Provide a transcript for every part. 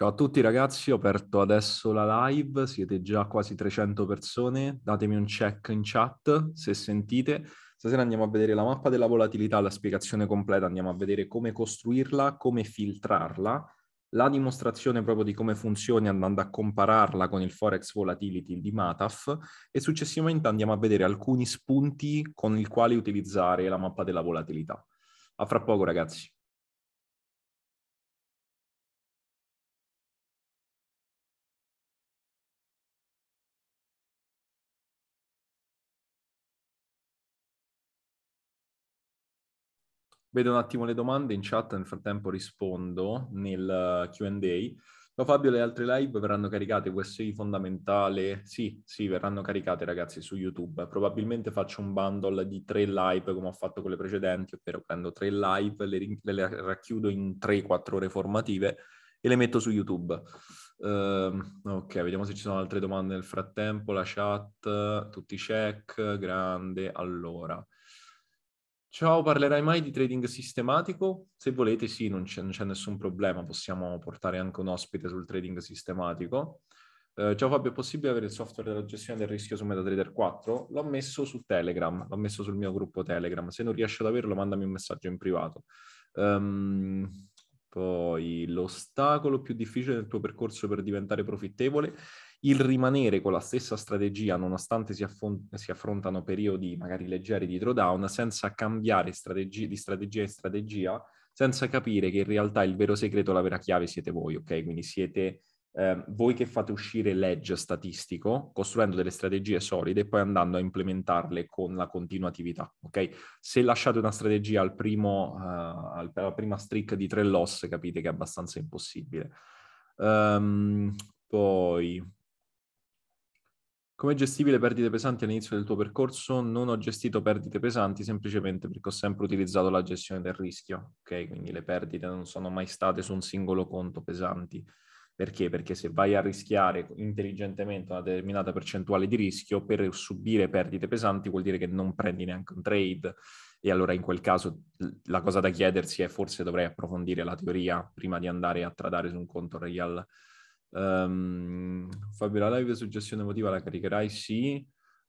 Ciao a tutti ragazzi, ho aperto adesso la live, siete già quasi 300 persone, datemi un check in chat se sentite. Stasera andiamo a vedere la mappa della volatilità, la spiegazione completa, andiamo a vedere come costruirla, come filtrarla, la dimostrazione proprio di come funzioni andando a compararla con il Forex Volatility di Mataf e successivamente andiamo a vedere alcuni spunti con i quali utilizzare la mappa della volatilità. A fra poco ragazzi. Vedo un attimo le domande in chat, nel frattempo rispondo nel eh, QA. No, Fabio, le altre live verranno caricate, USI fondamentale. Sì, sì, verranno caricate ragazzi su YouTube. Probabilmente faccio un bundle di tre live come ho fatto con le precedenti, ovvero prendo tre live, le, le racchiudo in 3-4 ore formative e le metto su YouTube. Uh, ok, vediamo se ci sono altre domande nel frattempo, la chat, tutti check, grande. Allora, Ciao, parlerai mai di trading sistematico? Se volete, sì, non c'è, non c'è nessun problema, possiamo portare anche un ospite sul trading sistematico. Eh, ciao Fabio, è possibile avere il software della gestione del rischio su MetaTrader 4? L'ho messo su Telegram, l'ho messo sul mio gruppo Telegram. Se non riesci ad averlo, mandami un messaggio in privato. Um, poi l'ostacolo più difficile del tuo percorso per diventare profittevole il rimanere con la stessa strategia nonostante si, affon- si affrontano periodi magari leggeri di drawdown senza cambiare strategi- di strategia in strategia, senza capire che in realtà il vero segreto, la vera chiave siete voi, ok? Quindi siete eh, voi che fate uscire l'edge statistico, costruendo delle strategie solide e poi andando a implementarle con la continuatività, ok? Se lasciate una strategia al primo, uh, alla prima streak di tre loss, capite che è abbastanza impossibile. Um, poi come gestivi le perdite pesanti all'inizio del tuo percorso? Non ho gestito perdite pesanti semplicemente perché ho sempre utilizzato la gestione del rischio, ok? Quindi le perdite non sono mai state su un singolo conto pesanti. Perché? Perché se vai a rischiare intelligentemente una determinata percentuale di rischio per subire perdite pesanti vuol dire che non prendi neanche un trade e allora in quel caso la cosa da chiedersi è forse dovrei approfondire la teoria prima di andare a tradare su un conto real Um, Fabio, la live suggestione emotiva la caricherai? Sì.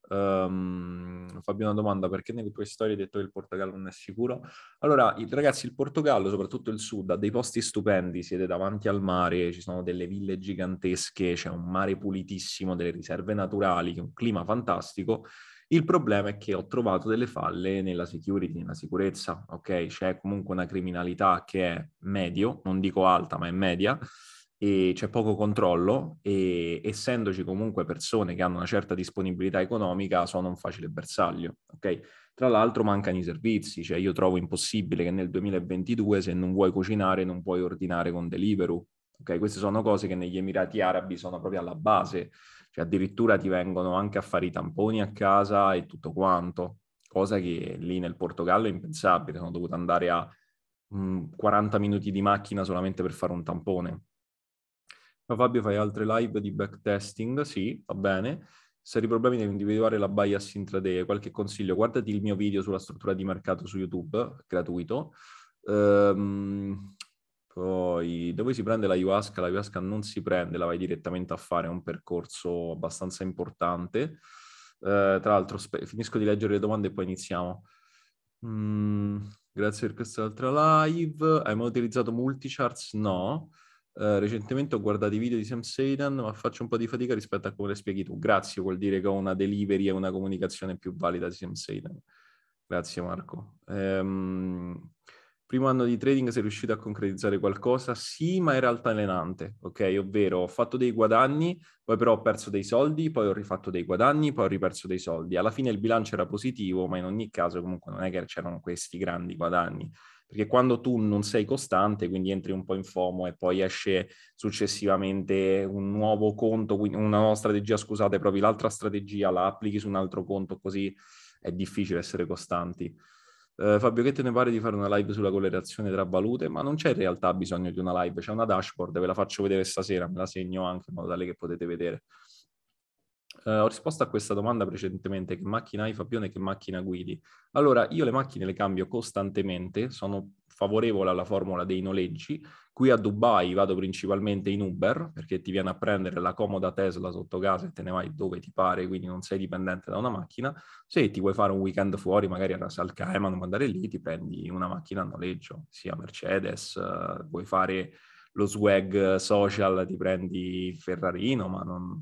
Um, Fabio, una domanda, perché nelle tue storie hai detto che il Portogallo non è sicuro? Allora, il, ragazzi, il Portogallo, soprattutto il sud, ha dei posti stupendi, siete davanti al mare, ci sono delle ville gigantesche, c'è un mare pulitissimo, delle riserve naturali, un clima fantastico. Il problema è che ho trovato delle falle nella security, nella sicurezza, ok? C'è comunque una criminalità che è medio, non dico alta, ma è media e c'è poco controllo e essendoci comunque persone che hanno una certa disponibilità economica sono un facile bersaglio. Okay? Tra l'altro mancano i servizi, cioè io trovo impossibile che nel 2022 se non vuoi cucinare non puoi ordinare con Deliveroo. Okay? Queste sono cose che negli Emirati Arabi sono proprio alla base, cioè addirittura ti vengono anche a fare i tamponi a casa e tutto quanto, cosa che lì nel Portogallo è impensabile, sono dovuto andare a 40 minuti di macchina solamente per fare un tampone Fabio fai altre live di backtesting? Sì, va bene. Se hai problemi devi individuare la bias intraday. Qualche consiglio? Guardati il mio video sulla struttura di mercato su YouTube, gratuito. Um, poi dove si prende la ayahuasca? La ayahuasca non si prende, la vai direttamente a fare, è un percorso abbastanza importante. Uh, tra l'altro, spe- finisco di leggere le domande e poi iniziamo. Mm, grazie per questa altra live. Hai mai utilizzato multicharts? No. Eh, recentemente ho guardato i video di Sam Sedan, ma faccio un po' di fatica rispetto a come le spieghi tu. Grazie, vuol dire che ho una delivery e una comunicazione più valida di Sam Sedan. Grazie Marco. Um, primo anno di trading sei riuscito a concretizzare qualcosa? Sì, ma era altalenante, ok? Ovvero ho fatto dei guadagni, poi però ho perso dei soldi, poi ho rifatto dei guadagni, poi ho riperso dei soldi. Alla fine il bilancio era positivo, ma in ogni caso comunque non è che c'erano questi grandi guadagni perché quando tu non sei costante, quindi entri un po' in FOMO e poi esce successivamente un nuovo conto, quindi una nuova strategia, scusate, provi l'altra strategia la applichi su un altro conto, così è difficile essere costanti. Uh, Fabio, che te ne pare di fare una live sulla correlazione tra valute? Ma non c'è in realtà bisogno di una live, c'è una dashboard, ve la faccio vedere stasera, me la segno anche in modo tale che potete vedere. Eh, ho risposto a questa domanda precedentemente, che macchina hai Fabione, che macchina guidi? Allora, io le macchine le cambio costantemente, sono favorevole alla formula dei noleggi. Qui a Dubai vado principalmente in Uber, perché ti viene a prendere la comoda Tesla sotto casa e te ne vai dove ti pare, quindi non sei dipendente da una macchina. Se ti vuoi fare un weekend fuori, magari a Ras Al Kaiman andare lì, ti prendi una macchina a noleggio, sia Mercedes, eh, vuoi fare lo swag social ti prendi Ferrarino, ma non,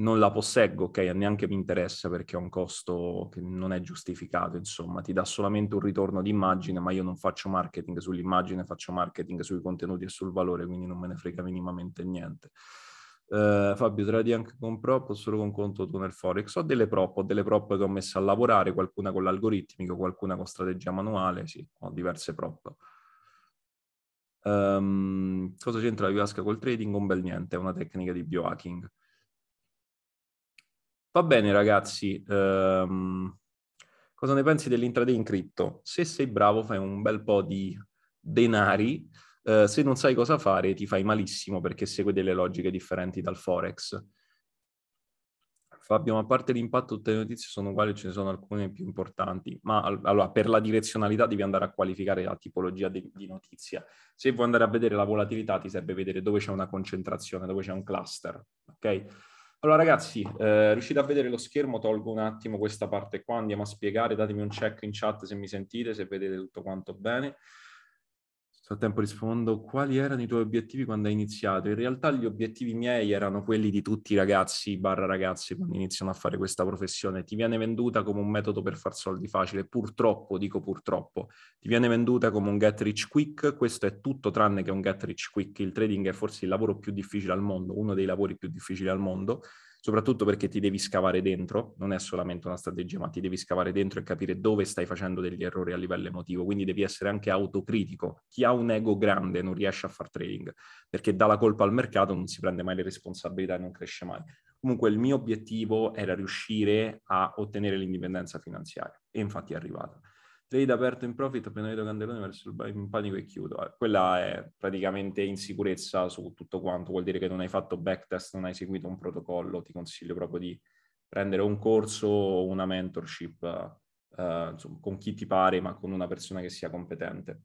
non la posseggo, ok, neanche mi interessa perché ha un costo che non è giustificato, insomma, ti dà solamente un ritorno d'immagine, ma io non faccio marketing sull'immagine, faccio marketing sui contenuti e sul valore, quindi non me ne frega minimamente niente. Uh, Fabio, tradi anche con prop o solo con conto tu nel Forex? Ho delle prop, ho delle prop che ho messo a lavorare, qualcuna con l'algoritmico, qualcuna con strategia manuale, sì, ho diverse prop. Um, cosa c'entra la Ayahuasca col trading? Un bel niente, è una tecnica di biohacking. Va bene ragazzi, ehm, cosa ne pensi dell'intraday in cripto? Se sei bravo fai un bel po' di denari, eh, se non sai cosa fare ti fai malissimo perché segui delle logiche differenti dal forex. Fabio, ma a parte l'impatto tutte le notizie sono uguali, ce ne sono alcune più importanti, ma allora per la direzionalità devi andare a qualificare la tipologia di, di notizia. Se vuoi andare a vedere la volatilità ti serve vedere dove c'è una concentrazione, dove c'è un cluster, ok? Allora ragazzi, eh, riuscite a vedere lo schermo? Tolgo un attimo questa parte qua, andiamo a spiegare, datemi un check in chat se mi sentite, se vedete tutto quanto bene frattempo rispondo, quali erano i tuoi obiettivi quando hai iniziato? In realtà gli obiettivi miei erano quelli di tutti i ragazzi barra ragazze quando iniziano a fare questa professione. Ti viene venduta come un metodo per far soldi facile, purtroppo, dico purtroppo, ti viene venduta come un get rich quick, questo è tutto tranne che un get rich quick. Il trading è forse il lavoro più difficile al mondo, uno dei lavori più difficili al mondo soprattutto perché ti devi scavare dentro, non è solamente una strategia, ma ti devi scavare dentro e capire dove stai facendo degli errori a livello emotivo, quindi devi essere anche autocritico. Chi ha un ego grande non riesce a far trading, perché dà la colpa al mercato, non si prende mai le responsabilità e non cresce mai. Comunque il mio obiettivo era riuscire a ottenere l'indipendenza finanziaria e infatti è arrivata trade aperto in profit appena vedo Candelone verso il buy in panico e chiudo. Eh, quella è praticamente insicurezza su tutto quanto, vuol dire che non hai fatto backtest, non hai seguito un protocollo, ti consiglio proprio di prendere un corso o una mentorship eh, insomma, con chi ti pare, ma con una persona che sia competente.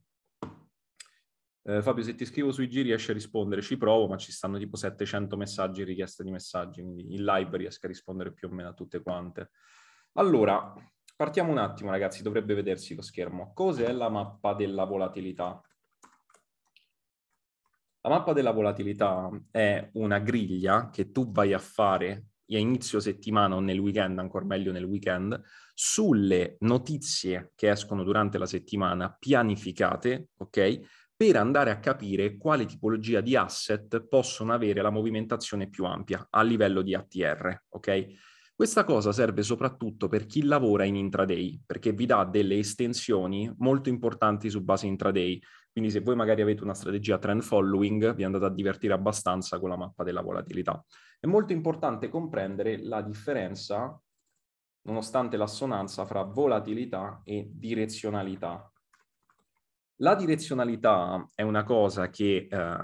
Eh, Fabio, se ti scrivo sui G riesci a rispondere, ci provo, ma ci stanno tipo 700 messaggi, richieste di messaggi, quindi in live riesco a rispondere più o meno a tutte quante. Allora, Partiamo un attimo, ragazzi, dovrebbe vedersi lo schermo. Cos'è la mappa della volatilità? La mappa della volatilità è una griglia che tu vai a fare a inizio settimana o nel weekend, ancora meglio nel weekend, sulle notizie che escono durante la settimana pianificate, ok? Per andare a capire quale tipologia di asset possono avere la movimentazione più ampia a livello di ATR, ok? Questa cosa serve soprattutto per chi lavora in intraday, perché vi dà delle estensioni molto importanti su base intraday. Quindi se voi magari avete una strategia trend following, vi andate a divertire abbastanza con la mappa della volatilità. È molto importante comprendere la differenza, nonostante l'assonanza, fra volatilità e direzionalità. La direzionalità è una cosa che eh,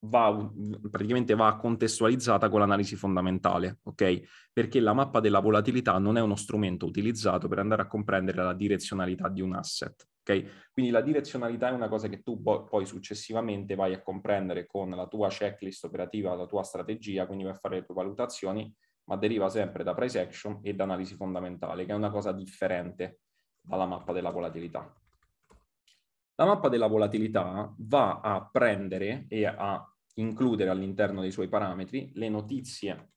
va, praticamente va contestualizzata con l'analisi fondamentale, ok? Perché la mappa della volatilità non è uno strumento utilizzato per andare a comprendere la direzionalità di un asset, ok? Quindi la direzionalità è una cosa che tu bo- poi successivamente vai a comprendere con la tua checklist operativa, la tua strategia, quindi vai a fare le tue valutazioni, ma deriva sempre da price action e da analisi fondamentale, che è una cosa differente dalla mappa della volatilità. La mappa della volatilità va a prendere e a includere all'interno dei suoi parametri le notizie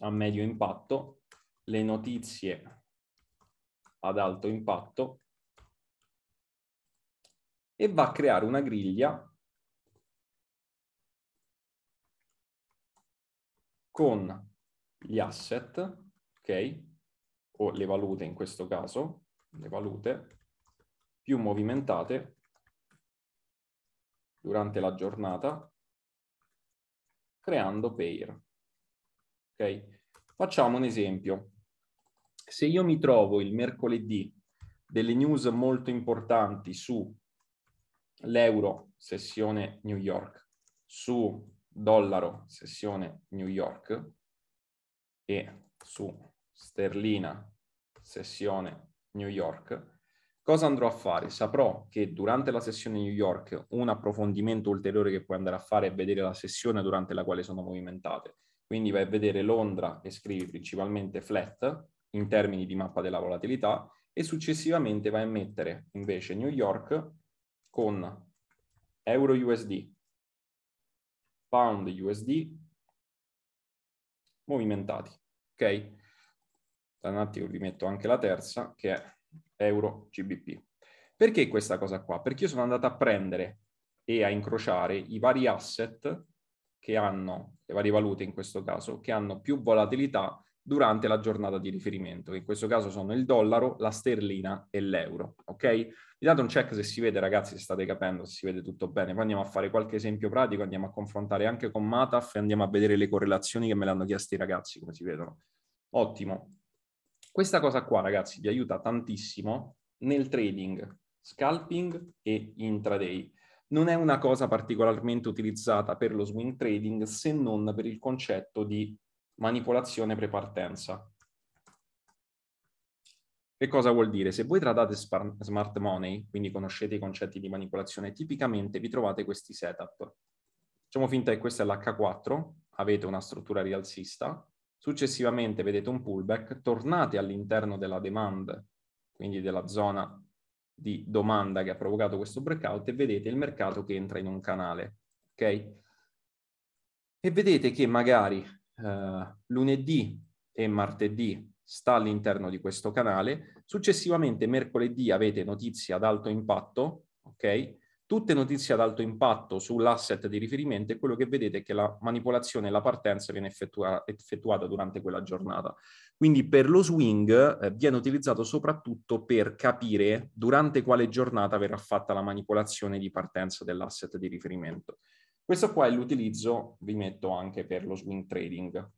a medio impatto, le notizie ad alto impatto e va a creare una griglia con gli asset, ok? O le valute in questo caso, le valute, più movimentate durante la giornata creando pair. Okay? Facciamo un esempio. Se io mi trovo il mercoledì delle news molto importanti su l'euro, sessione New York, su dollaro, sessione New York, e su sterlina, sessione New York, Cosa andrò a fare? Saprò che durante la sessione New York un approfondimento ulteriore che puoi andare a fare è vedere la sessione durante la quale sono movimentate. Quindi vai a vedere Londra e scrivi principalmente flat in termini di mappa della volatilità e successivamente vai a mettere invece New York con Euro USD, Pound USD movimentati. Ok? Tra un attimo vi metto anche la terza che è euro GBP. Perché questa cosa qua? Perché io sono andato a prendere e a incrociare i vari asset che hanno, le varie valute in questo caso, che hanno più volatilità durante la giornata di riferimento, che in questo caso sono il dollaro, la sterlina e l'euro, ok? Vi date un check se si vede ragazzi, se state capendo, se si vede tutto bene. Poi andiamo a fare qualche esempio pratico, andiamo a confrontare anche con Mataf e andiamo a vedere le correlazioni che me l'hanno chiesto i ragazzi, come si vedono. Ottimo. Questa cosa qua, ragazzi, vi aiuta tantissimo nel trading, scalping e intraday. Non è una cosa particolarmente utilizzata per lo swing trading se non per il concetto di manipolazione prepartenza. Che cosa vuol dire? Se voi tradate smart money, quindi conoscete i concetti di manipolazione, tipicamente vi trovate questi setup. Facciamo finta che questa è l'H4, avete una struttura rialzista, Successivamente vedete un pullback, tornate all'interno della demand, quindi della zona di domanda che ha provocato questo breakout e vedete il mercato che entra in un canale, ok? E vedete che magari eh, lunedì e martedì sta all'interno di questo canale, successivamente mercoledì avete notizie ad alto impatto, ok? Tutte notizie ad alto impatto sull'asset di riferimento e quello che vedete è che la manipolazione e la partenza viene effettua effettuata durante quella giornata. Quindi per lo swing eh, viene utilizzato soprattutto per capire durante quale giornata verrà fatta la manipolazione di partenza dell'asset di riferimento. Questo qua è l'utilizzo, vi metto anche per lo swing trading.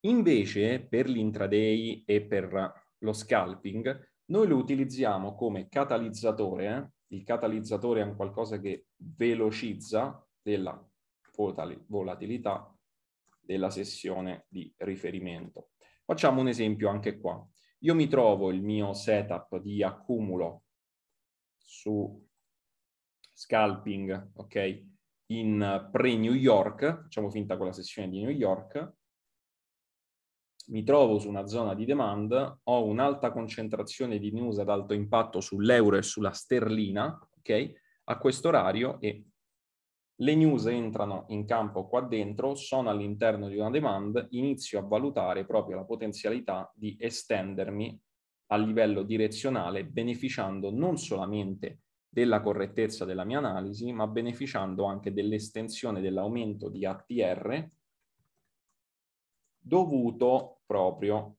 Invece per l'intraday e per lo scalping, noi lo utilizziamo come catalizzatore il catalizzatore è un qualcosa che velocizza della volatilità della sessione di riferimento. Facciamo un esempio anche qua. Io mi trovo il mio setup di accumulo su scalping, ok, in pre-New York, facciamo finta con la sessione di New York, mi trovo su una zona di demand, ho un'alta concentrazione di news ad alto impatto sull'euro e sulla sterlina, ok? A questo orario e le news entrano in campo qua dentro, sono all'interno di una demand, inizio a valutare proprio la potenzialità di estendermi a livello direzionale, beneficiando non solamente della correttezza della mia analisi, ma beneficiando anche dell'estensione dell'aumento di ATR dovuto proprio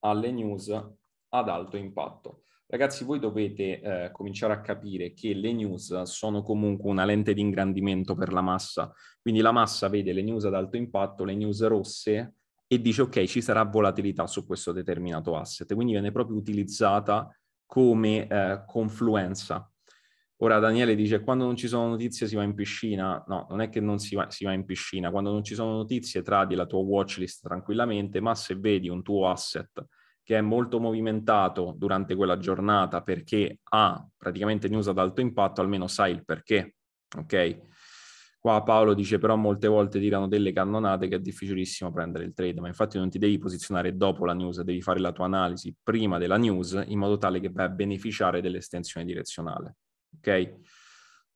alle news ad alto impatto. Ragazzi, voi dovete eh, cominciare a capire che le news sono comunque una lente di ingrandimento per la massa. Quindi la massa vede le news ad alto impatto, le news rosse e dice ok, ci sarà volatilità su questo determinato asset. Quindi viene proprio utilizzata come eh, confluenza Ora Daniele dice quando non ci sono notizie si va in piscina. No, non è che non si va, si va in piscina. Quando non ci sono notizie tradi la tua watchlist tranquillamente, ma se vedi un tuo asset che è molto movimentato durante quella giornata perché ha praticamente news ad alto impatto, almeno sai il perché. Ok? Qua Paolo dice però molte volte tirano delle cannonate che è difficilissimo prendere il trade, ma infatti non ti devi posizionare dopo la news, devi fare la tua analisi prima della news in modo tale che vai a beneficiare dell'estensione direzionale ok?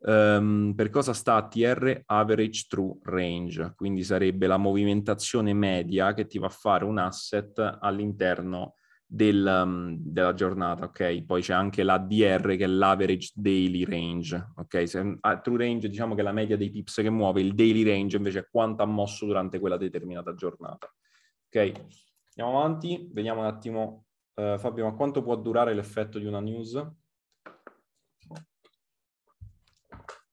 Um, per cosa sta TR Average True Range? Quindi sarebbe la movimentazione media che ti va a fare un asset all'interno del, um, della giornata, ok? Poi c'è anche la DR che è l'Average Daily Range, ok? Se, ah, true Range diciamo che è la media dei pips che muove, il Daily Range invece è quanto ha mosso durante quella determinata giornata, ok? Andiamo avanti, vediamo un attimo, uh, Fabio, ma quanto può durare l'effetto di una news?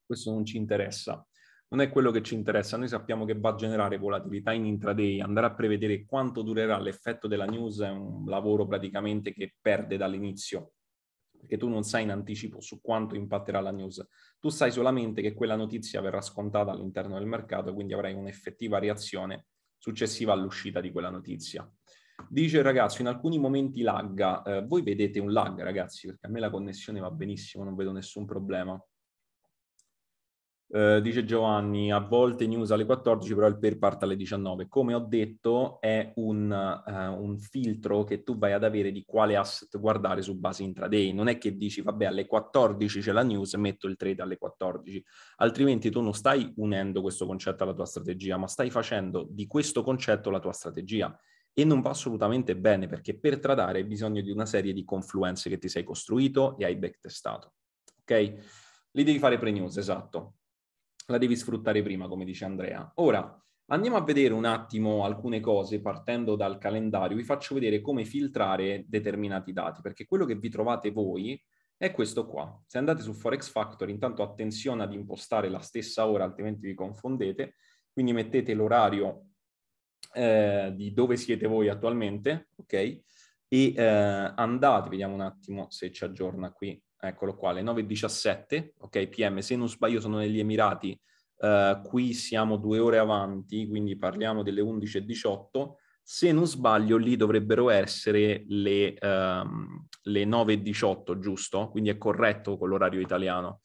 questo non ci interessa. Non è quello che ci interessa, noi sappiamo che va a generare volatilità in intraday, andare a prevedere quanto durerà l'effetto della news è un lavoro praticamente che perde dall'inizio, perché tu non sai in anticipo su quanto impatterà la news, tu sai solamente che quella notizia verrà scontata all'interno del mercato, quindi avrai un'effettiva reazione successiva all'uscita di quella notizia. Dice il ragazzo, in alcuni momenti lagga. Eh, voi vedete un lag, ragazzi, perché a me la connessione va benissimo, non vedo nessun problema. Eh, dice Giovanni, a volte news alle 14, però il per parte alle 19. Come ho detto, è un, uh, un, filtro che tu vai ad avere di quale asset guardare su base intraday. Non è che dici, vabbè, alle 14 c'è la news, metto il trade alle 14. Altrimenti tu non stai unendo questo concetto alla tua strategia, ma stai facendo di questo concetto la tua strategia. E non va assolutamente bene, perché per tradare hai bisogno di una serie di confluenze che ti sei costruito e hai backtestato. Ok? Lì devi fare pre-news, esatto la devi sfruttare prima, come dice Andrea. Ora, andiamo a vedere un attimo alcune cose partendo dal calendario. Vi faccio vedere come filtrare determinati dati, perché quello che vi trovate voi è questo qua. Se andate su Forex Factor, intanto attenzione ad impostare la stessa ora, altrimenti vi confondete. Quindi mettete l'orario eh, di dove siete voi attualmente, ok? E eh, andate, vediamo un attimo se ci aggiorna qui eccolo qua, alle 9.17, ok, PM, se non sbaglio sono negli Emirati, eh, qui siamo due ore avanti, quindi parliamo delle 11.18, se non sbaglio lì dovrebbero essere le, ehm, le 9.18, giusto? Quindi è corretto con l'orario italiano.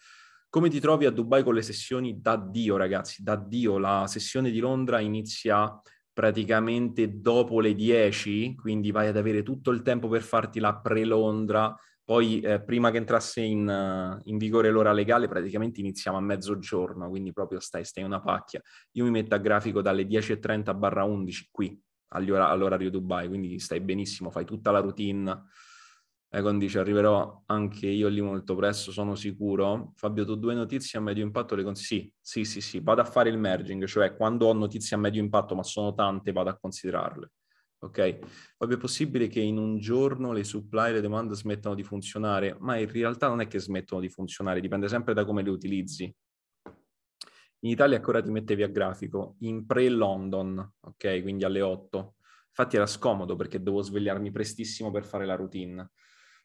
Come ti trovi a Dubai con le sessioni? Da Dio, ragazzi, da Dio. La sessione di Londra inizia praticamente dopo le 10, quindi vai ad avere tutto il tempo per farti la pre-Londra, poi eh, prima che entrasse in, eh, in, vigore l'ora legale praticamente iniziamo a mezzogiorno, quindi proprio stai, stai una pacchia. Io mi metto a grafico dalle 10.30 barra 11 qui all'ora, all'orario Dubai, quindi stai benissimo, fai tutta la routine. Econ eh, dice arriverò anche io lì molto presto, sono sicuro. Fabio, tu due notizie a medio impatto le consigli? Sì, sì, sì, sì, vado a fare il merging, cioè quando ho notizie a medio impatto, ma sono tante, vado a considerarle. Ok? Proprio è possibile che in un giorno le supply e le domande smettano di funzionare, ma in realtà non è che smettono di funzionare, dipende sempre da come le utilizzi. In Italia ancora ti mettevi a grafico, in pre-London, ok? Quindi alle 8. Infatti era scomodo perché devo svegliarmi prestissimo per fare la routine.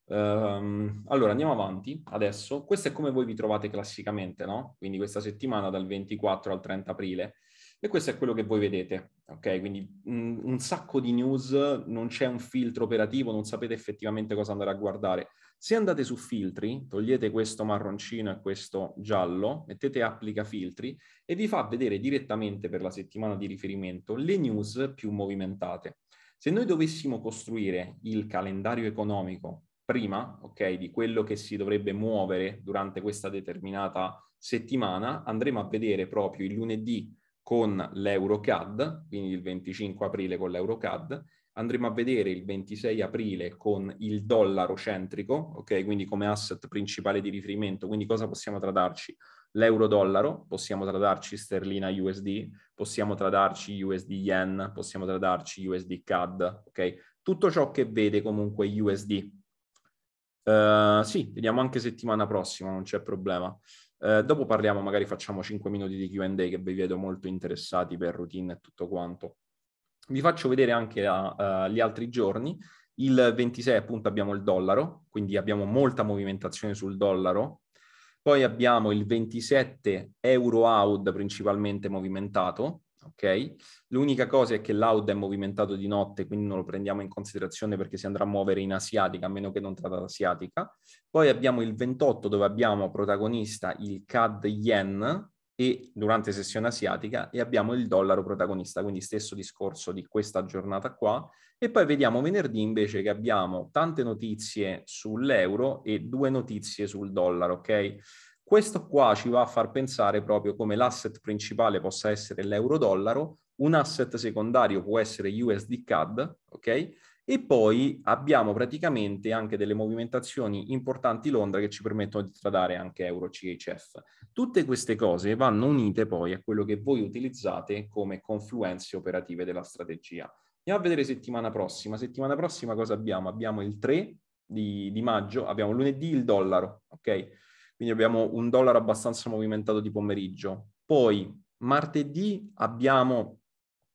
Um, allora andiamo avanti adesso. Questo è come voi vi trovate classicamente, no? Quindi questa settimana dal 24 al 30 aprile. E questo è quello che voi vedete, ok? Quindi un, un sacco di news, non c'è un filtro operativo, non sapete effettivamente cosa andare a guardare. Se andate su filtri, togliete questo marroncino e questo giallo, mettete applica filtri e vi fa vedere direttamente per la settimana di riferimento le news più movimentate. Se noi dovessimo costruire il calendario economico prima, ok, di quello che si dovrebbe muovere durante questa determinata settimana, andremo a vedere proprio il lunedì con l'EuroCAD, quindi il 25 aprile con l'EuroCAD, andremo a vedere il 26 aprile con il dollaro centrico, ok? Quindi come asset principale di riferimento, quindi cosa possiamo tradarci? L'euro-dollaro, possiamo tradarci sterlina-USD, possiamo tradarci USD-Yen, possiamo tradarci USD-CAD, ok? Tutto ciò che vede comunque USD. Uh, eh, sì, vediamo anche settimana prossima, non c'è problema. Eh, dopo parliamo, magari facciamo 5 minuti di QA che vi vedo molto interessati per routine e tutto quanto. Vi faccio vedere anche uh, gli altri giorni. Il 26 appunto abbiamo il dollaro, quindi abbiamo molta movimentazione sul dollaro. Poi abbiamo il 27 euro out principalmente movimentato, ok? L'unica cosa è che l'out è movimentato di notte, quindi non lo prendiamo in considerazione perché si andrà a muovere in asiatica, a meno che non trattata asiatica. Poi abbiamo il 28 dove abbiamo protagonista il CAD yen e durante sessione asiatica e abbiamo il dollaro protagonista, quindi stesso discorso di questa giornata qua. E poi vediamo venerdì invece che abbiamo tante notizie sull'euro e due notizie sul dollaro, ok? Questo qua ci va a far pensare proprio come l'asset principale possa essere l'euro-dollaro, un asset secondario può essere USD CAD, ok? E poi abbiamo praticamente anche delle movimentazioni importanti Londra che ci permettono di tradare anche Euro CHF. Tutte queste cose vanno unite poi a quello che voi utilizzate come confluenze operative della strategia. Andiamo a vedere settimana prossima. Settimana prossima cosa abbiamo? Abbiamo il 3 di, di maggio, abbiamo lunedì il dollaro, ok? quindi abbiamo un dollaro abbastanza movimentato di pomeriggio. Poi martedì abbiamo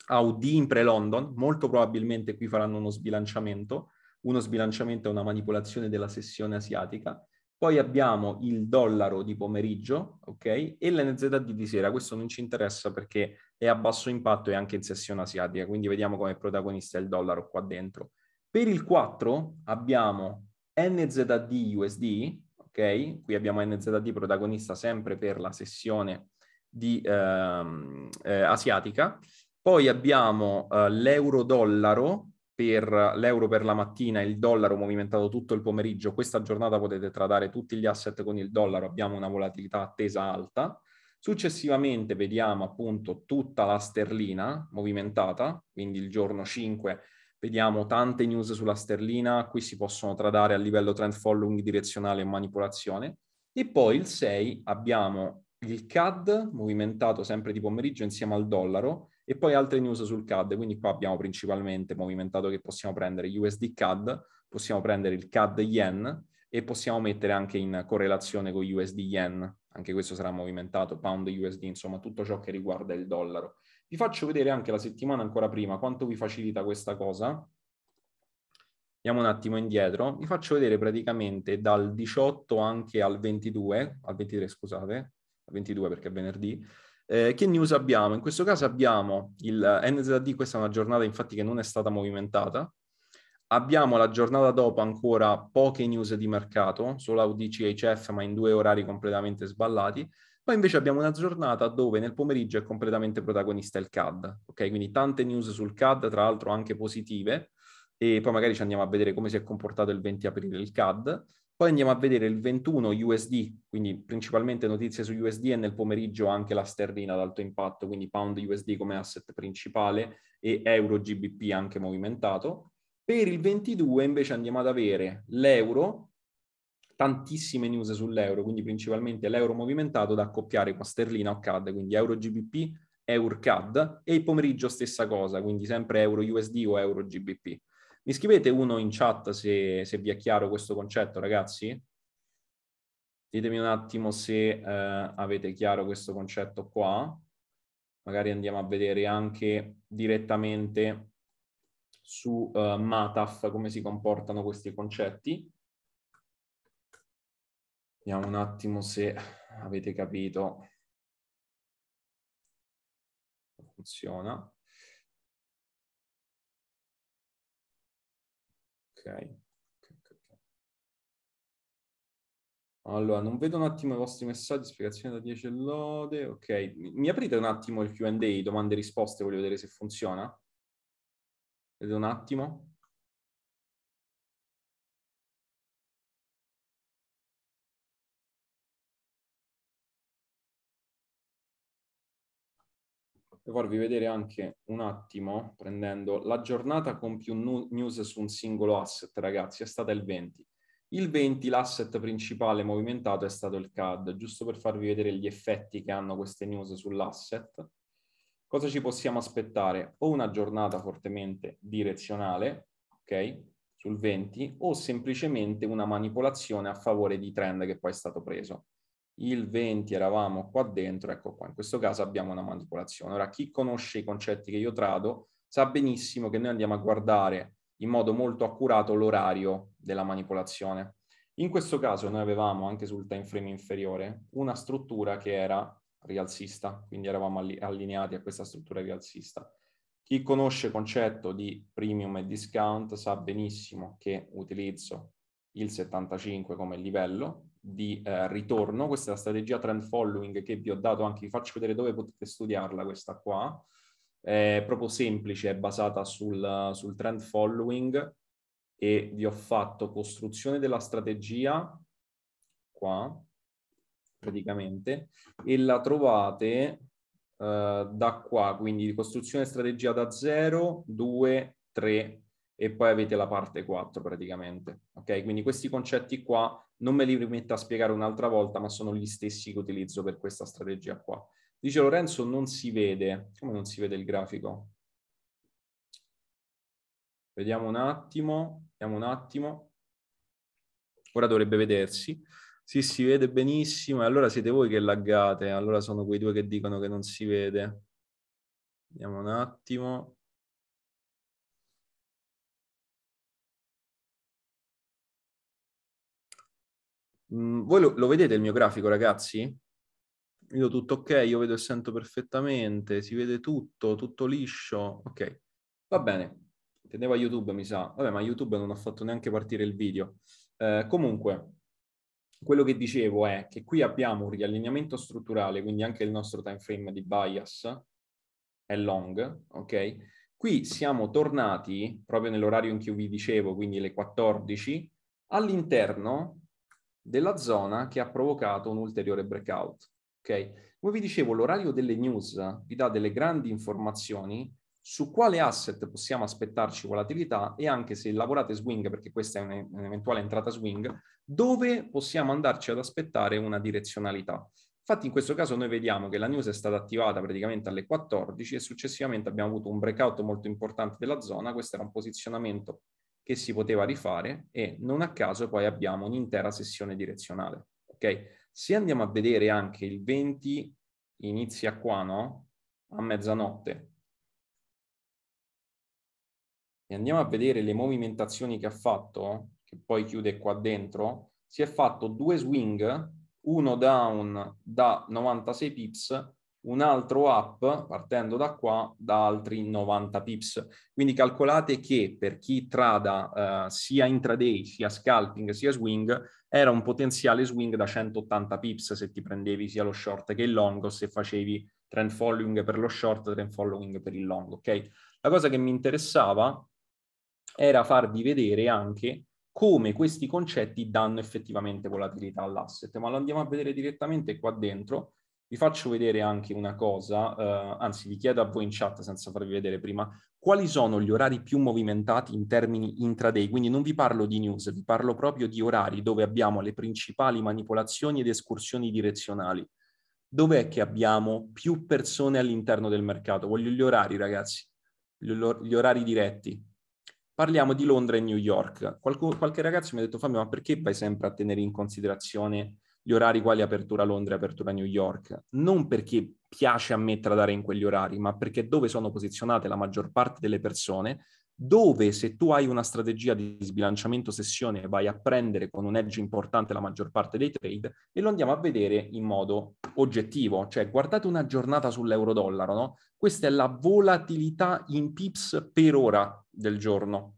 Audi in pre-London, molto probabilmente qui faranno uno sbilanciamento, uno sbilanciamento è una manipolazione della sessione asiatica, poi abbiamo il dollaro di pomeriggio, ok? E l'NZD di sera, questo non ci interessa perché è a basso impatto e anche in sessione asiatica, quindi vediamo come protagonista il dollaro qua dentro. Per il 4 abbiamo NZD USD, ok? Qui abbiamo NZD protagonista sempre per la sessione di, ehm, eh, asiatica. Poi abbiamo eh, l'euro-dollaro per l'euro per la mattina e il dollaro movimentato tutto il pomeriggio. Questa giornata potete tradare tutti gli asset con il dollaro, abbiamo una volatilità attesa alta. Successivamente vediamo appunto tutta la sterlina movimentata, quindi il giorno 5 Vediamo tante news sulla sterlina, qui si possono tradare a livello trend following direzionale e manipolazione. E poi il 6 abbiamo il CAD movimentato sempre di pomeriggio insieme al dollaro e poi altre news sul CAD, quindi qua abbiamo principalmente movimentato che possiamo prendere USD CAD, possiamo prendere il CAD Yen e possiamo mettere anche in correlazione con USD Yen, anche questo sarà movimentato, pound USD, insomma tutto ciò che riguarda il dollaro. Vi faccio vedere anche la settimana ancora prima quanto vi facilita questa cosa. Andiamo un attimo indietro, vi faccio vedere praticamente dal 18 anche al 22, al 23 scusate, al 22 perché è venerdì, eh, che news abbiamo? In questo caso abbiamo il NZD, questa è una giornata infatti che non è stata movimentata, abbiamo la giornata dopo ancora poche news di mercato, solo AUDC e HF ma in due orari completamente sballati, poi invece abbiamo una giornata dove nel pomeriggio è completamente protagonista il CAD, ok? Quindi tante news sul CAD, tra l'altro anche positive, e poi magari ci andiamo a vedere come si è comportato il 20 aprile il CAD. Poi andiamo a vedere il 21 USD, quindi principalmente notizie su USD e nel pomeriggio anche la sterlina ad alto impatto, quindi pound USD come asset principale e euro GBP anche movimentato. Per il 22 invece andiamo ad avere l'euro tantissime news sull'euro, quindi principalmente l'euro movimentato da accoppiare con sterlina o CAD, quindi euro GBP, euro CAD e il pomeriggio stessa cosa, quindi sempre euro USD o euro GBP. Mi scrivete uno in chat se, se vi è chiaro questo concetto, ragazzi? Ditemi un attimo se eh, avete chiaro questo concetto qua. Magari andiamo a vedere anche direttamente su uh, Mataf come si comportano questi concetti. Vediamo un attimo se avete capito. Funziona. Ok. Allora, non vedo un attimo i vostri messaggi, spiegazione da 10 lode. Ok, mi aprite un attimo il QA, domande e risposte, voglio vedere se funziona. Vedo un attimo. farvi vedere anche un attimo, prendendo la giornata con più news su un singolo asset, ragazzi, è stata il 20. Il 20 l'asset principale movimentato è stato il CAD, giusto per farvi vedere gli effetti che hanno queste news sull'asset. Cosa ci possiamo aspettare? O una giornata fortemente direzionale, ok? Sul 20, o semplicemente una manipolazione a favore di trend che poi è stato preso il 20 eravamo qua dentro, ecco qua, in questo caso abbiamo una manipolazione. Ora, chi conosce i concetti che io trado sa benissimo che noi andiamo a guardare in modo molto accurato l'orario della manipolazione. In questo caso noi avevamo anche sul time frame inferiore una struttura che era rialzista, quindi eravamo allineati a questa struttura rialzista. Chi conosce il concetto di premium e discount sa benissimo che utilizzo il 75 come livello di eh, ritorno. Questa è la strategia trend following che vi ho dato anche, vi faccio vedere dove potete studiarla questa qua. È proprio semplice, è basata sul, sul trend following e vi ho fatto costruzione della strategia qua praticamente e la trovate uh, da qua, quindi costruzione strategia da 0, 2, 3 e poi avete la parte 4 praticamente. Ok, quindi questi concetti qua non me li rimetto a spiegare un'altra volta, ma sono gli stessi che utilizzo per questa strategia qua. Dice Lorenzo, non si vede. Come non si vede il grafico? Vediamo un attimo, vediamo un attimo. Ora dovrebbe vedersi. Sì, si vede benissimo. E allora siete voi che laggate. Allora sono quei due che dicono che non si vede. Vediamo un attimo. Mm, voi lo, lo, vedete il mio grafico, ragazzi? Io tutto ok, io vedo e sento perfettamente, si vede tutto, tutto liscio. Ok, va bene. Tendeva YouTube, mi sa. Vabbè, ma YouTube non ha fatto neanche partire il video. Eh, comunque, quello che dicevo è che qui abbiamo un riallineamento strutturale, quindi anche il nostro time frame di bias è long, ok? Qui siamo tornati, proprio nell'orario in cui vi dicevo, quindi le 14, all'interno della zona che ha provocato un ulteriore breakout. Ok? Come vi dicevo, l'orario delle news vi dà delle grandi informazioni su quale asset possiamo aspettarci volatilità e anche se lavorate swing, perché questa è un'eventuale entrata swing, dove possiamo andarci ad aspettare una direzionalità. Infatti in questo caso noi vediamo che la news è stata attivata praticamente alle 14 e successivamente abbiamo avuto un breakout molto importante della zona, questo era un posizionamento che si poteva rifare e non a caso poi abbiamo un'intera sessione direzionale. Ok, Se andiamo a vedere anche il 20 inizia qua, no? A mezzanotte. E andiamo a vedere le movimentazioni che ha fatto, che poi chiude qua dentro, si è fatto due swing, uno down da 96 pips un altro up, partendo da qua, da altri 90 pips. Quindi calcolate che per chi trada eh, sia intraday, sia scalping, sia swing, era un potenziale swing da 180 pips se ti prendevi sia lo short che il long o se facevi trend following per lo short, trend following per il long, ok? La cosa che mi interessava era farvi vedere anche come questi concetti danno effettivamente volatilità all'asset, ma lo andiamo a vedere direttamente qua dentro vi faccio vedere anche una cosa, eh, anzi vi chiedo a voi in chat senza farvi vedere prima, quali sono gli orari più movimentati in termini intraday? Quindi non vi parlo di news, vi parlo proprio di orari dove abbiamo le principali manipolazioni ed escursioni direzionali. Dov'è che abbiamo più persone all'interno del mercato? Voglio gli orari, ragazzi, gli orari diretti, parliamo di Londra e New York. Qualc- qualche ragazzo mi ha detto Fabio, ma perché vai sempre a tenere in considerazione gli orari quali apertura Londra e apertura New York, non perché piace a me tradare in quegli orari, ma perché dove sono posizionate la maggior parte delle persone, dove se tu hai una strategia di sbilanciamento sessione vai a prendere con un edge importante la maggior parte dei trade e lo andiamo a vedere in modo oggettivo, cioè guardate una giornata sull'euro-dollaro, no? Questa è la volatilità in pips per ora del giorno.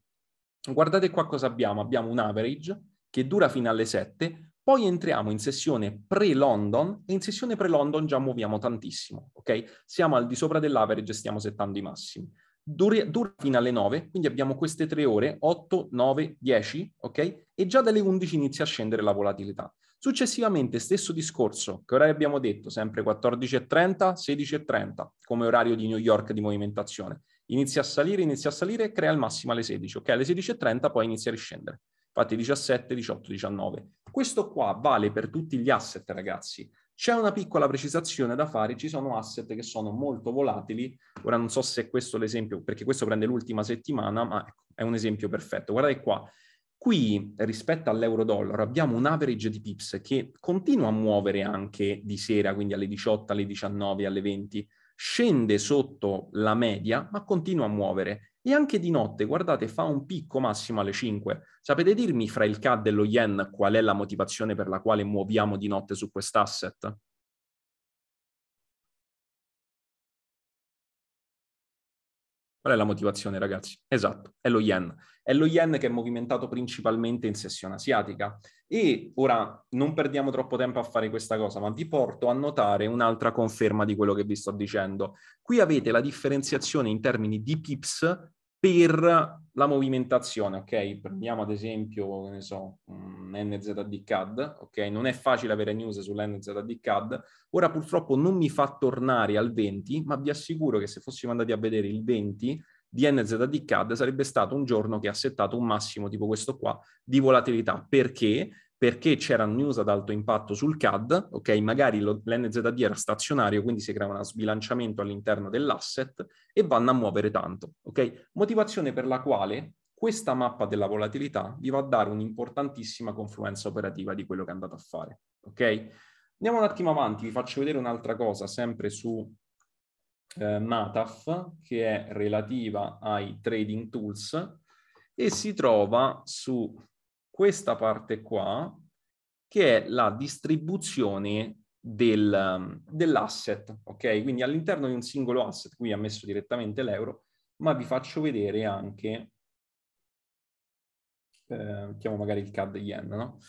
Guardate qua cosa abbiamo, abbiamo un average che dura fino alle 7, poi entriamo in sessione pre-London e in sessione pre-London già muoviamo tantissimo, ok? Siamo al di sopra dell'average e stiamo settando i massimi. Dura, dura fino alle 9, quindi abbiamo queste tre ore, 8, 9, 10, ok? E già dalle 11 inizia a scendere la volatilità. Successivamente, stesso discorso, che orari abbiamo detto? Sempre 14.30, 16.30 come orario di New York di movimentazione. Inizia a salire, inizia a salire, e crea il massimo alle 16, ok? Alle 16.30 poi inizia a riscendere. Infatti 17, 18, 19. Questo qua vale per tutti gli asset, ragazzi. C'è una piccola precisazione da fare, ci sono asset che sono molto volatili, ora non so se è questo l'esempio, perché questo prende l'ultima settimana, ma ecco, è un esempio perfetto. Guardate qua, qui rispetto all'euro-dollaro abbiamo un average di pips che continua a muovere anche di sera, quindi alle 18, alle 19, alle 20, scende sotto la media, ma continua a muovere. E anche di notte, guardate, fa un picco massimo alle 5. Sapete dirmi fra il CAD e lo yen qual è la motivazione per la quale muoviamo di notte su quest'asset? Qual è la motivazione, ragazzi? Esatto, è lo yen. È lo yen che è movimentato principalmente in sessione asiatica. E ora non perdiamo troppo tempo a fare questa cosa, ma vi porto a notare un'altra conferma di quello che vi sto dicendo. Qui avete la differenziazione in termini di pips per la movimentazione, ok? Prendiamo ad esempio, ne so, un NZD CAD, ok? Non è facile avere news sull'NZD CAD. Ora purtroppo non mi fa tornare al 20, ma vi assicuro che se fossimo andati a vedere il 20 di NZD CAD sarebbe stato un giorno che ha settato un massimo tipo questo qua di volatilità. Perché? perché c'erano news ad alto impatto sul CAD, ok? Magari lo, l'NZD era stazionario, quindi si creava uno sbilanciamento all'interno dell'asset e vanno a muovere tanto, ok? Motivazione per la quale questa mappa della volatilità vi va a dare un'importantissima confluenza operativa di quello che andate a fare, ok? Andiamo un attimo avanti, vi faccio vedere un'altra cosa, sempre su eh, Mataf, che è relativa ai trading tools e si trova su questa parte qua, che è la distribuzione del, um, dell'asset, ok? Quindi all'interno di un singolo asset, qui ha messo direttamente l'euro, ma vi faccio vedere anche, eh, mettiamo magari il CAD yen, no?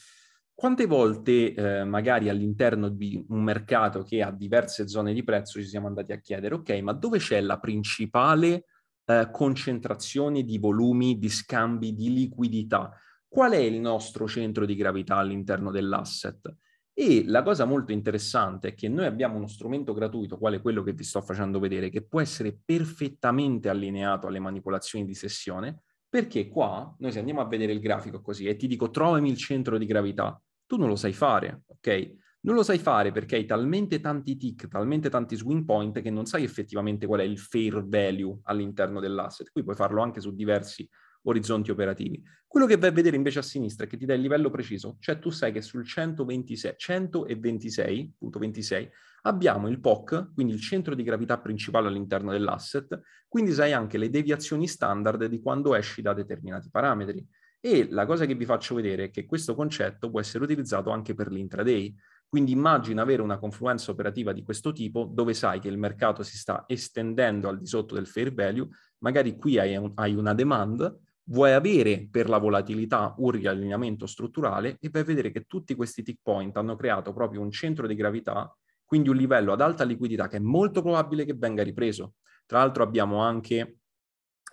Quante volte eh, magari all'interno di un mercato che ha diverse zone di prezzo ci siamo andati a chiedere, ok, ma dove c'è la principale eh, concentrazione di volumi, di scambi, di liquidità? qual è il nostro centro di gravità all'interno dell'asset. E la cosa molto interessante è che noi abbiamo uno strumento gratuito, quale quello che vi sto facendo vedere, che può essere perfettamente allineato alle manipolazioni di sessione, perché qua noi se andiamo a vedere il grafico così e ti dico trovami il centro di gravità, tu non lo sai fare, ok? Non lo sai fare perché hai talmente tanti tick, talmente tanti swing point che non sai effettivamente qual è il fair value all'interno dell'asset. Qui puoi farlo anche su diversi orizzonti operativi. Quello che vai a vedere invece a sinistra è che ti dà il livello preciso, cioè tu sai che sul 126.26 abbiamo il POC, quindi il centro di gravità principale all'interno dell'asset, quindi sai anche le deviazioni standard di quando esci da determinati parametri. E la cosa che vi faccio vedere è che questo concetto può essere utilizzato anche per l'intraday. Quindi immagina avere una confluenza operativa di questo tipo dove sai che il mercato si sta estendendo al di sotto del fair value, magari qui hai, un, hai una demand, vuoi avere per la volatilità un riallineamento strutturale e vai a vedere che tutti questi tick point hanno creato proprio un centro di gravità, quindi un livello ad alta liquidità che è molto probabile che venga ripreso. Tra l'altro abbiamo anche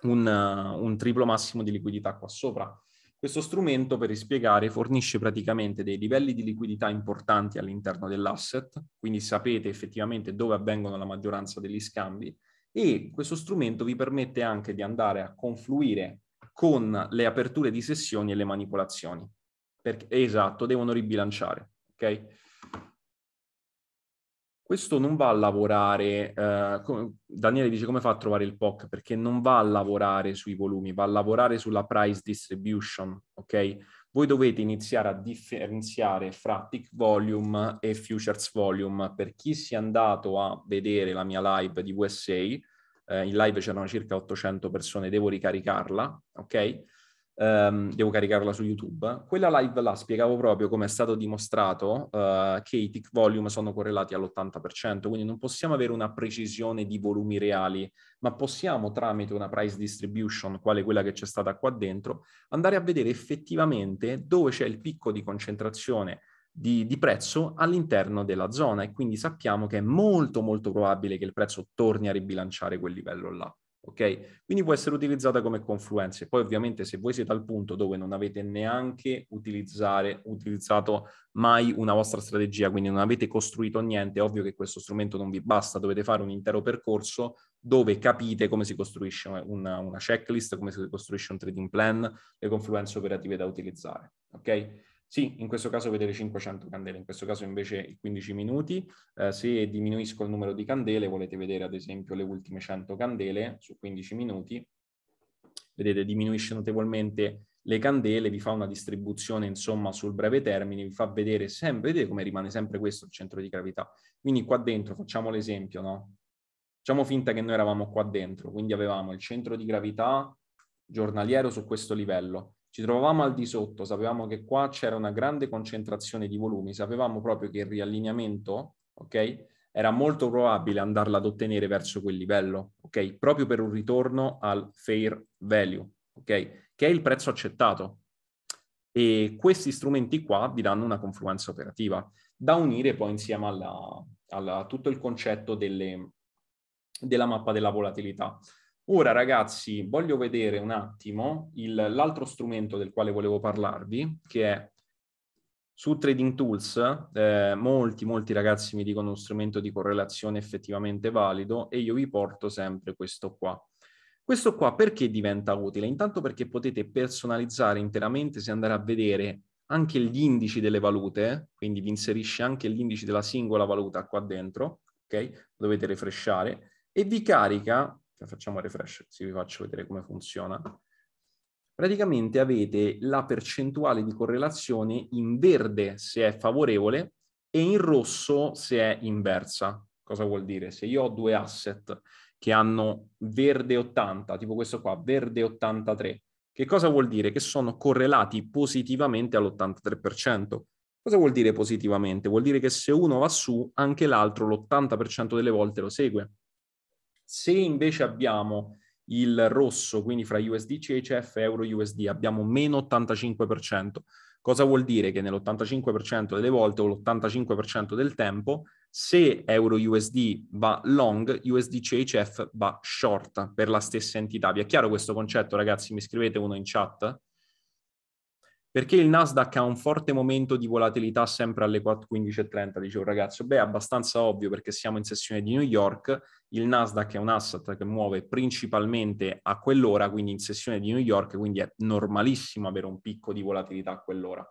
un, un triplo massimo di liquidità qua sopra. Questo strumento, per rispiegare, fornisce praticamente dei livelli di liquidità importanti all'interno dell'asset, quindi sapete effettivamente dove avvengono la maggioranza degli scambi e questo strumento vi permette anche di andare a confluire con le aperture di sessioni e le manipolazioni. Perché, esatto, devono ribilanciare, ok? Questo non va a lavorare, eh, come, Daniele dice come fa a trovare il POC, perché non va a lavorare sui volumi, va a lavorare sulla price distribution, ok? Voi dovete iniziare a differenziare fra tick volume e futures volume. Per chi si è andato a vedere la mia live di USA, eh, in live c'erano circa 800 persone, devo ricaricarla, ok? Um, devo caricarla su YouTube. Quella live là spiegavo proprio come è stato dimostrato uh, che i tick volume sono correlati all'80%, quindi non possiamo avere una precisione di volumi reali, ma possiamo tramite una price distribution, quale quella che c'è stata qua dentro, andare a vedere effettivamente dove c'è il picco di concentrazione di, di, prezzo all'interno della zona e quindi sappiamo che è molto molto probabile che il prezzo torni a ribilanciare quel livello là. Ok? Quindi può essere utilizzata come confluenza. Poi ovviamente se voi siete al punto dove non avete neanche utilizzato mai una vostra strategia, quindi non avete costruito niente, è ovvio che questo strumento non vi basta, dovete fare un intero percorso dove capite come si costruisce una, una checklist, come si costruisce un trading plan, le confluenze operative da utilizzare. Ok? Sì, in questo caso vedere 500 candele, in questo caso invece 15 minuti. Eh, se diminuisco il numero di candele, volete vedere ad esempio le ultime 100 candele su 15 minuti, vedete diminuisce notevolmente le candele, vi fa una distribuzione insomma sul breve termine, vi fa vedere sempre, vedete come rimane sempre questo il centro di gravità. Quindi qua dentro, facciamo l'esempio, no? Facciamo finta che noi eravamo qua dentro, quindi avevamo il centro di gravità giornaliero su questo livello. Ci trovavamo al di sotto, sapevamo che qua c'era una grande concentrazione di volumi, sapevamo proprio che il riallineamento, ok? Era molto probabile andarla ad ottenere verso quel livello, ok? Proprio per un ritorno al fair value, ok? Che è il prezzo accettato. E questi strumenti qua vi danno una confluenza operativa da unire poi insieme alla, alla tutto il concetto delle, della mappa della volatilità. Ora ragazzi voglio vedere un attimo il, l'altro strumento del quale volevo parlarvi, che è su Trading Tools, eh, molti, molti ragazzi mi dicono uno strumento di correlazione effettivamente valido e io vi porto sempre questo qua. Questo qua perché diventa utile? Intanto perché potete personalizzare interamente se andare a vedere anche gli indici delle valute, quindi vi inserisce anche l'indice della singola valuta qua dentro, ok? Dovete refresciare e vi carica cioè, facciamo refresh, così vi faccio vedere come funziona. Praticamente avete la percentuale di correlazione in verde se è favorevole e in rosso se è inversa. Cosa vuol dire? Se io ho due asset che hanno verde 80, tipo questo qua, verde 83, che cosa vuol dire? Che sono correlati positivamente all'83%. Cosa vuol dire positivamente? Vuol dire che se uno va su, anche l'altro l'80% delle volte lo segue. Se invece abbiamo il rosso, quindi fra USD, CHF e Euro USD, abbiamo meno 85%. Cosa vuol dire? Che nell'85% delle volte o l'85% del tempo, se Euro USD va long, USD CHF va short per la stessa entità. Vi è chiaro questo concetto, ragazzi? Mi scrivete uno in chat? Perché il Nasdaq ha un forte momento di volatilità sempre alle 4.15.30, dicevo ragazzo? Beh, è abbastanza ovvio perché siamo in sessione di New York, il Nasdaq è un asset che muove principalmente a quell'ora, quindi in sessione di New York, quindi è normalissimo avere un picco di volatilità a quell'ora.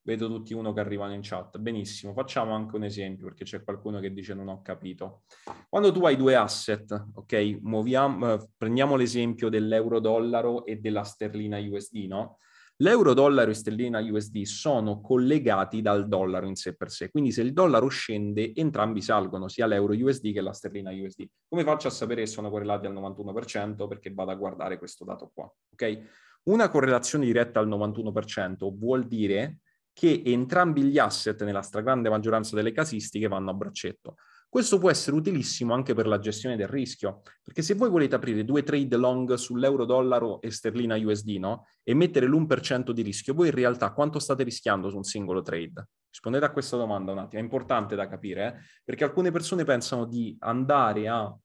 Vedo tutti uno che arrivano in chat. Benissimo, facciamo anche un esempio perché c'è qualcuno che dice non ho capito. Quando tu hai due asset, ok, Moviamo, eh, prendiamo l'esempio dell'euro-dollaro e della sterlina USD, no? L'euro, dollaro e sterlina USD sono collegati dal dollaro in sé per sé, quindi se il dollaro scende entrambi salgono, sia l'euro USD che la sterlina USD. Come faccio a sapere se sono correlati al 91%? Perché vado a guardare questo dato qua, ok? Una correlazione diretta al 91% vuol dire che entrambi gli asset nella stragrande maggioranza delle casistiche vanno a braccetto. Questo può essere utilissimo anche per la gestione del rischio, perché se voi volete aprire due trade long sull'euro-dollaro e sterlina-USD no? e mettere l'1% di rischio, voi in realtà quanto state rischiando su un singolo trade? Rispondete a questa domanda un attimo, è importante da capire, eh? perché alcune persone pensano di andare a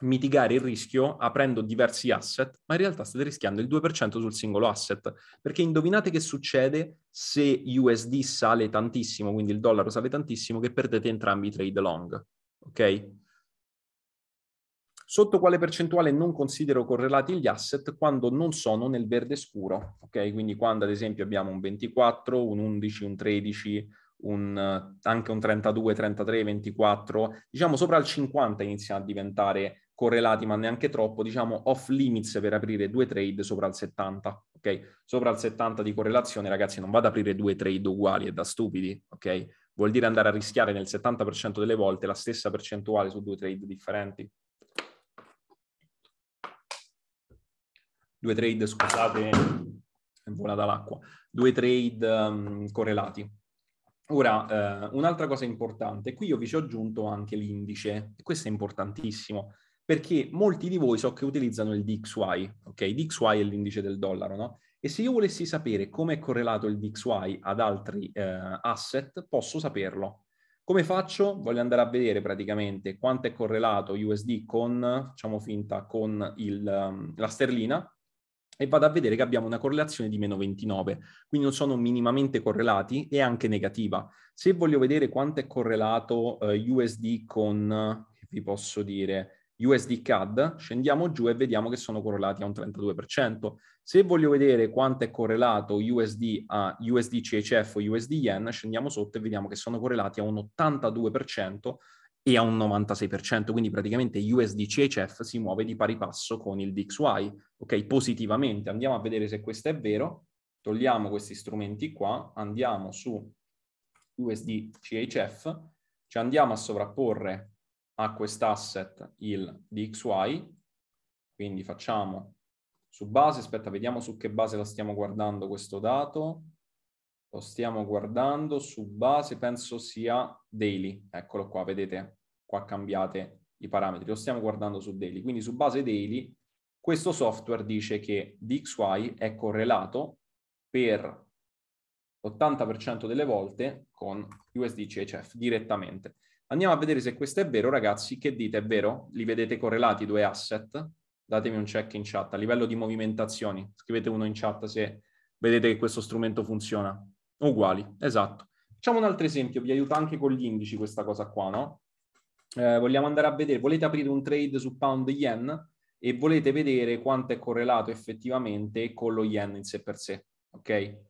mitigare il rischio aprendo diversi asset, ma in realtà state rischiando il 2% sul singolo asset, perché indovinate che succede se USD sale tantissimo, quindi il dollaro sale tantissimo, che perdete entrambi i trade long, ok? Sotto quale percentuale non considero correlati gli asset quando non sono nel verde scuro, ok? Quindi quando ad esempio abbiamo un 24, un 11, un 13, un, anche un 32, 33, 24, diciamo sopra il 50 iniziano a diventare correlati, ma neanche troppo, diciamo off limits per aprire due trade sopra il 70, ok? Sopra il 70 di correlazione, ragazzi, non vado ad aprire due trade uguali, è da stupidi, ok? Vuol dire andare a rischiare nel 70% delle volte la stessa percentuale su due trade differenti. Due trade, scusate, è volata l'acqua. Due trade um, correlati, Ora, eh, un'altra cosa importante, qui io vi ci ho aggiunto anche l'indice, e questo è importantissimo, perché molti di voi so che utilizzano il DXY, ok? DXY è l'indice del dollaro, no? E se io volessi sapere come è correlato il DXY ad altri eh, asset, posso saperlo. Come faccio? Voglio andare a vedere praticamente quanto è correlato USD con, facciamo finta, con il, ehm, la sterlina, e vado a vedere che abbiamo una correlazione di meno 29, quindi non sono minimamente correlati e anche negativa. Se voglio vedere quanto è correlato eh, USD con, vi posso dire, USD CAD, scendiamo giù e vediamo che sono correlati a un 32%. Se voglio vedere quanto è correlato USD a USD CHF o USD Yen, scendiamo sotto e vediamo che sono correlati a un 82% e a un 96%, quindi praticamente USDCHF si muove di pari passo con il DXY, ok? Positivamente. Andiamo a vedere se questo è vero. Togliamo questi strumenti qua, andiamo su USDCHF, ci andiamo a sovrapporre a quest'asset il DXY, quindi facciamo su base, aspetta, vediamo su che base la stiamo guardando questo dato. Lo stiamo guardando su base, penso sia daily. Eccolo qua, vedete? Qua cambiate i parametri. Lo stiamo guardando su daily. Quindi su base daily questo software dice che DXY è correlato per l'80% delle volte con USD CHF direttamente. Andiamo a vedere se questo è vero, ragazzi. Che dite? È vero? Li vedete correlati i due asset? Datemi un check in chat. A livello di movimentazioni, scrivete uno in chat se vedete che questo strumento funziona. Uguali, esatto. Facciamo un altro esempio, vi aiuta anche con gli indici questa cosa qua, no? Eh, vogliamo andare a vedere, volete aprire un trade su pound yen e volete vedere quanto è correlato effettivamente con lo yen in sé per sé, ok?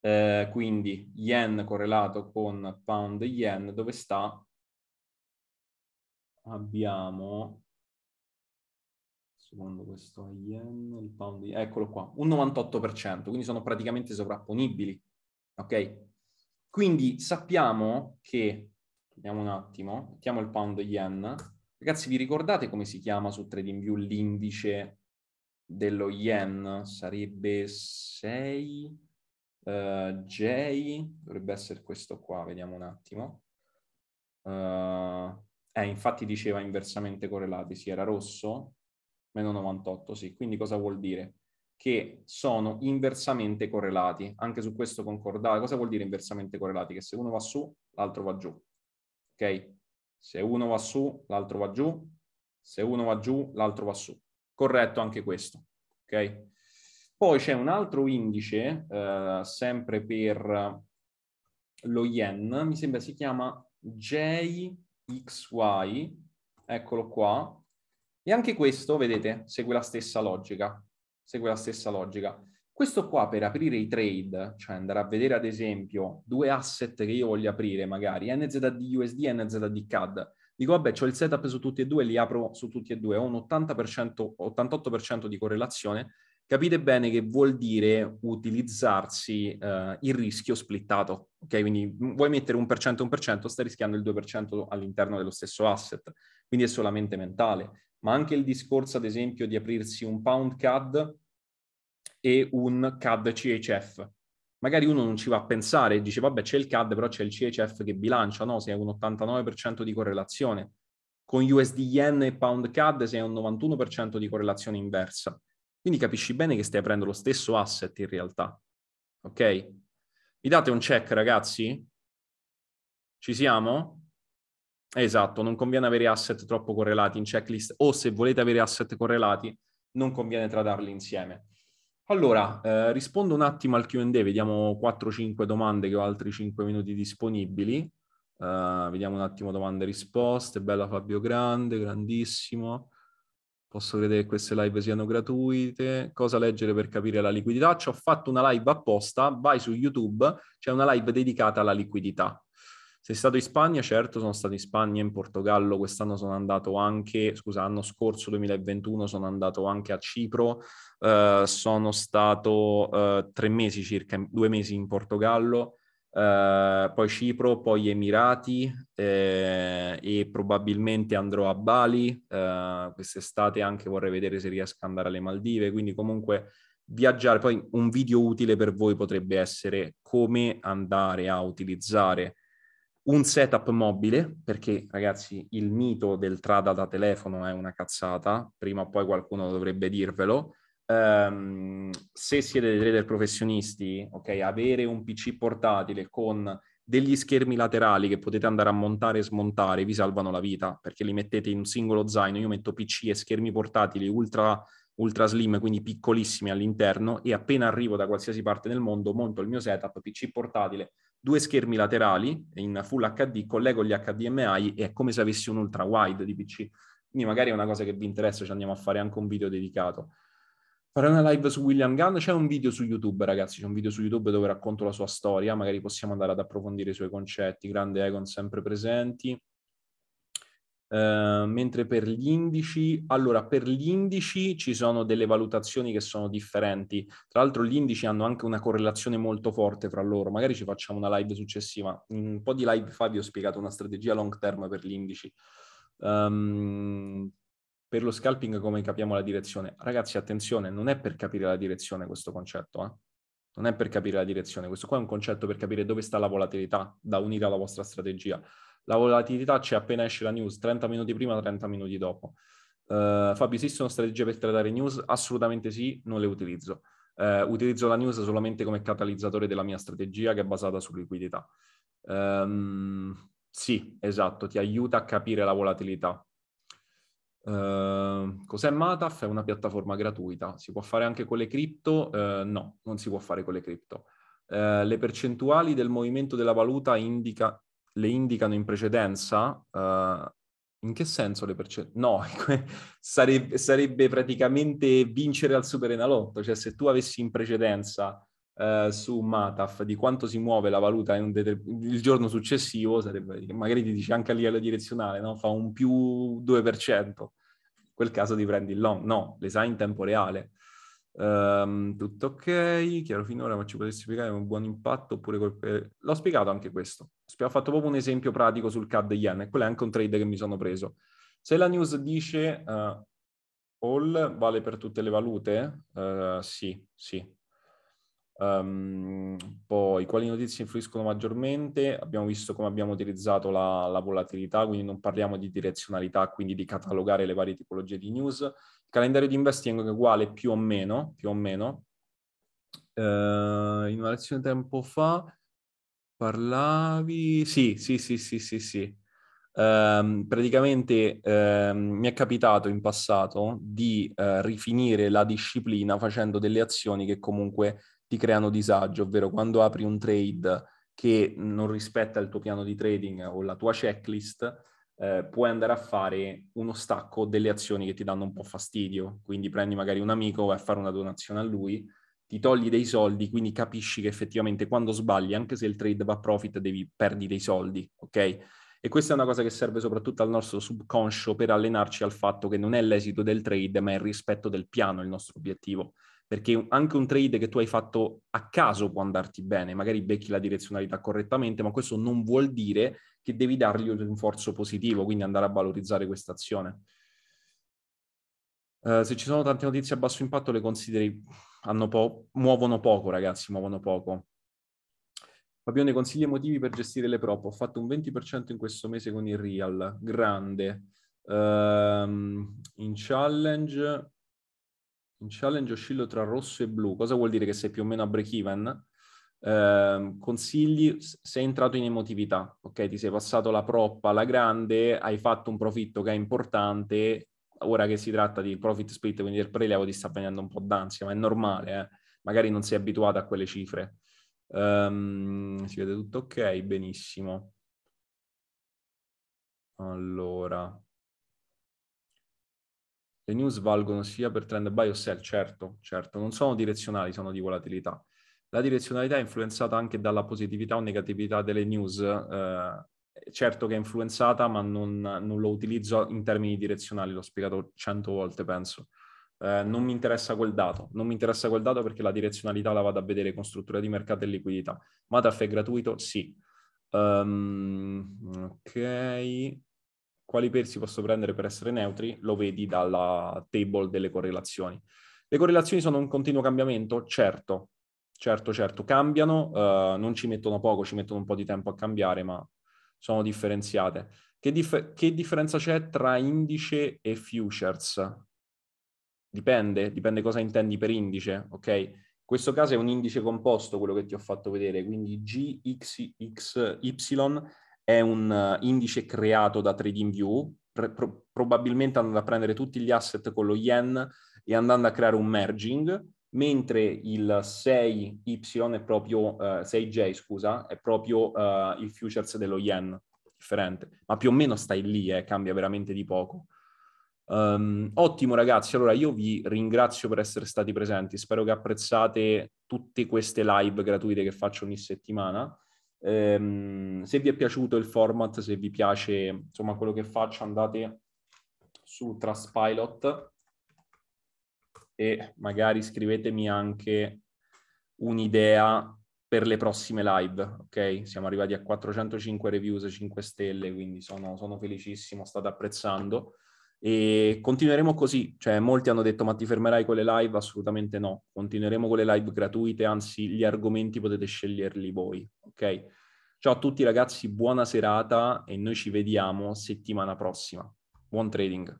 Eh, quindi yen correlato con pound yen, dove sta? Abbiamo, secondo questo yen, il pound yen, eccolo qua, un 98%, quindi sono praticamente sovrapponibili. Ok? Quindi sappiamo che, vediamo un attimo, mettiamo il pound yen. Ragazzi, vi ricordate come si chiama su TradingView l'indice dello yen? Sarebbe 6... Uh, eh, J dovrebbe essere questo qua, vediamo un attimo. Uh, eh, infatti diceva inversamente correlati, sì, era rosso, meno 98, sì. Quindi cosa vuol dire? che sono inversamente correlati. Anche su questo concordare. Cosa vuol dire inversamente correlati? Che se uno va su, l'altro va giù. Ok? Se uno va su, l'altro va giù. Se uno va giù, l'altro va su. Corretto anche questo. Ok? Poi c'è un altro indice, eh, sempre per eh, lo yen, mi sembra si chiama JXY, eccolo qua. E anche questo, vedete, segue la stessa logica segue la stessa logica. Questo qua per aprire i trade, cioè andare a vedere ad esempio due asset che io voglio aprire magari, NZD USD e NZD CAD, dico vabbè ho il setup su tutti e due, li apro su tutti e due, ho un 80%, 88% di correlazione, capite bene che vuol dire utilizzarsi uh, il rischio splittato, ok? Quindi mm, vuoi mettere un per cento, e un per cento, stai rischiando il 2% all'interno dello stesso asset, quindi è solamente mentale ma anche il discorso, ad esempio, di aprirsi un pound CAD e un CAD CHF. Magari uno non ci va a pensare, e dice vabbè c'è il CAD, però c'è il CHF che bilancia, no? Se hai un 89% di correlazione. Con USD Yen e Pound CAD sei un 91% di correlazione inversa. Quindi capisci bene che stai aprendo lo stesso asset in realtà. Ok? Mi date un check, ragazzi? Ci siamo? Esatto, non conviene avere asset troppo correlati in checklist o se volete avere asset correlati non conviene tradarli insieme. Allora, eh, rispondo un attimo al Q&A, vediamo 4-5 domande che ho altri 5 minuti disponibili. Uh, vediamo un attimo domande e risposte. Bella Fabio Grande, grandissimo. Posso credere che queste live siano gratuite? Cosa leggere per capire la liquidità? Ci ho fatto una live apposta, vai su YouTube, c'è una live dedicata alla liquidità. Sei stato in Spagna? Certo, sono stato in Spagna, e in Portogallo, quest'anno sono andato anche, scusa, l'anno scorso, 2021, sono andato anche a Cipro, uh, sono stato uh, tre mesi circa, due mesi in Portogallo, Uh, poi Cipro, poi Emirati eh, e probabilmente andrò a Bali uh, quest'estate anche vorrei vedere se riesco ad andare alle Maldive, quindi comunque viaggiare, poi un video utile per voi potrebbe essere come andare a utilizzare un setup mobile, perché ragazzi il mito del trada da telefono è una cazzata, prima o poi qualcuno dovrebbe dirvelo. Um, se siete dei trader professionisti, ok, avere un PC portatile con degli schermi laterali che potete andare a montare e smontare vi salvano la vita, perché li mettete in un singolo zaino, io metto PC e schermi portatili ultra ultra slim, quindi piccolissimi all'interno, e appena arrivo da qualsiasi parte del mondo monto il mio setup, PC portatile, due schermi laterali in full HD, collego gli HDMI e è come se avessi un ultra wide di PC. Quindi magari è una cosa che vi interessa, ci andiamo a fare anche un video dedicato. Farò una live su William Gunn, c'è un video su YouTube ragazzi, c'è un video su YouTube dove racconto la sua storia, magari possiamo andare ad approfondire i suoi concetti, grande Egon sempre presenti. Uh, mentre per gli indici, allora per gli indici ci sono delle valutazioni che sono differenti. Tra l'altro gli indici hanno anche una correlazione molto forte fra loro, magari ci facciamo una live successiva. un po' di live fa vi ho spiegato una strategia long term per gli indici. Um, per lo scalping come capiamo la direzione? Ragazzi, attenzione, non è per capire la direzione questo concetto, eh? Non è per capire la direzione, questo qua è un concetto per capire dove sta la volatilità da unire alla vostra strategia la volatilità c'è appena esce la news, 30 minuti prima, 30 minuti dopo. Uh, Fabio, esistono strategie per tradare news? Assolutamente sì, non le utilizzo. Uh, utilizzo la news solamente come catalizzatore della mia strategia che è basata su liquidità. Um, sì, esatto, ti aiuta a capire la volatilità. Uh, cos'è Mataf? È una piattaforma gratuita. Si può fare anche con le cripto? Uh, no, non si può fare con le cripto. le percentuali del movimento della valuta indica, le indicano in precedenza, uh, in che senso le percezioni? No, ecco, sarebbe, sarebbe, praticamente vincere al Super Enalotto, cioè se tu avessi in precedenza uh, su Mataf di quanto si muove la valuta det- il giorno successivo, sarebbe, magari ti dice anche a livello direzionale, no? fa un più 2%, in quel caso ti prendi il long, no, le sai in tempo reale. Um, tutto ok, chiaro finora, ma ci potessi spiegare un buon impatto oppure... Col... Eh, l'ho spiegato anche questo. Ho fatto proprio un esempio pratico sul CAD yen e quello è anche un trade che mi sono preso. Se la news dice uh, all vale per tutte le valute, uh, sì, sì, Um, poi quali notizie influiscono maggiormente? Abbiamo visto come abbiamo utilizzato la, la, volatilità, quindi non parliamo di direzionalità, quindi di catalogare le varie tipologie di news. Il calendario di investing è uguale più o meno, più o meno. Uh, in una lezione tempo fa parlavi... Sì, sì, sì, sì, sì, sì. Um, praticamente um, mi è capitato in passato di uh, rifinire la disciplina facendo delle azioni che comunque ti creano disagio, ovvero quando apri un trade che non rispetta il tuo piano di trading o la tua checklist, eh, puoi andare a fare uno stacco delle azioni che ti danno un po' fastidio. Quindi prendi magari un amico, vai a fare una donazione a lui, ti togli dei soldi, quindi capisci che effettivamente quando sbagli, anche se il trade va a profit, devi perdi dei soldi, ok? E questa è una cosa che serve soprattutto al nostro subconscio per allenarci al fatto che non è l'esito del trade, ma è il rispetto del piano il nostro obiettivo perché anche un trade che tu hai fatto a caso può andarti bene, magari becchi la direzionalità correttamente, ma questo non vuol dire che devi dargli un rinforzo positivo, quindi andare a valorizzare questa azione. Uh, se ci sono tante notizie a basso impatto le consideri, po- muovono poco ragazzi, muovono poco. Fabione, consigli emotivi per gestire le prop. Ho fatto un 20% in questo mese con il Real, grande. Um, in challenge in challenge oscillo tra rosso e blu, cosa vuol dire che sei più o meno a break even? Eh, consigli, sei entrato in emotività, ok? Ti sei passato la proppa alla grande, hai fatto un profitto che è importante, ora che si tratta di profit split, quindi del prelievo, ti sta venendo un po' d'ansia, ma è normale, eh? magari non sei abituato a quelle cifre. Um, si vede tutto ok, benissimo. Allora, le news valgono sia per trend buy o sell, certo, certo, non sono direzionali, sono di volatilità. La direzionalità è influenzata anche dalla positività o negatività delle news, eh, certo che è influenzata, ma non, non, lo utilizzo in termini direzionali, l'ho spiegato cento volte, penso. Eh, non mi interessa quel dato, non mi interessa quel dato perché la direzionalità la vado a vedere con struttura di mercato e liquidità. Mataf è gratuito? Sì. Um, ok, quali persi posso prendere per essere neutri, lo vedi dalla table delle correlazioni. Le correlazioni sono un continuo cambiamento? Certo, certo, certo, cambiano, uh, non ci mettono poco, ci mettono un po' di tempo a cambiare, ma sono differenziate. Che, dif- che differenza c'è tra indice e futures? Dipende, dipende cosa intendi per indice, ok? In questo caso è un indice composto quello che ti ho fatto vedere, quindi GXY è un eh, indice creato da TradingView, pro- probabilmente andando a prendere tutti gli asset con lo yen e andando a creare un merging, mentre il 6Y è proprio, eh, 6J scusa, è proprio eh, il futures dello yen, differente. Ma più o meno stai lì, eh, cambia veramente di poco. Um, ottimo ragazzi, allora io vi ringrazio per essere stati presenti, spero che apprezzate tutte queste live gratuite che faccio ogni settimana. Ehm, se vi è piaciuto il format, se vi piace insomma quello che faccio, andate su Traspilot e magari scrivetemi anche un'idea per le prossime live, ok? Siamo arrivati a 405 reviews, 5 stelle, quindi sono, sono felicissimo, state apprezzando. E continueremo così, cioè molti hanno detto ma ti fermerai con le live? Assolutamente no, continueremo con le live gratuite, anzi gli argomenti potete sceglierli voi, ok? Ciao a tutti ragazzi, buona serata e noi ci vediamo settimana prossima. Buon trading!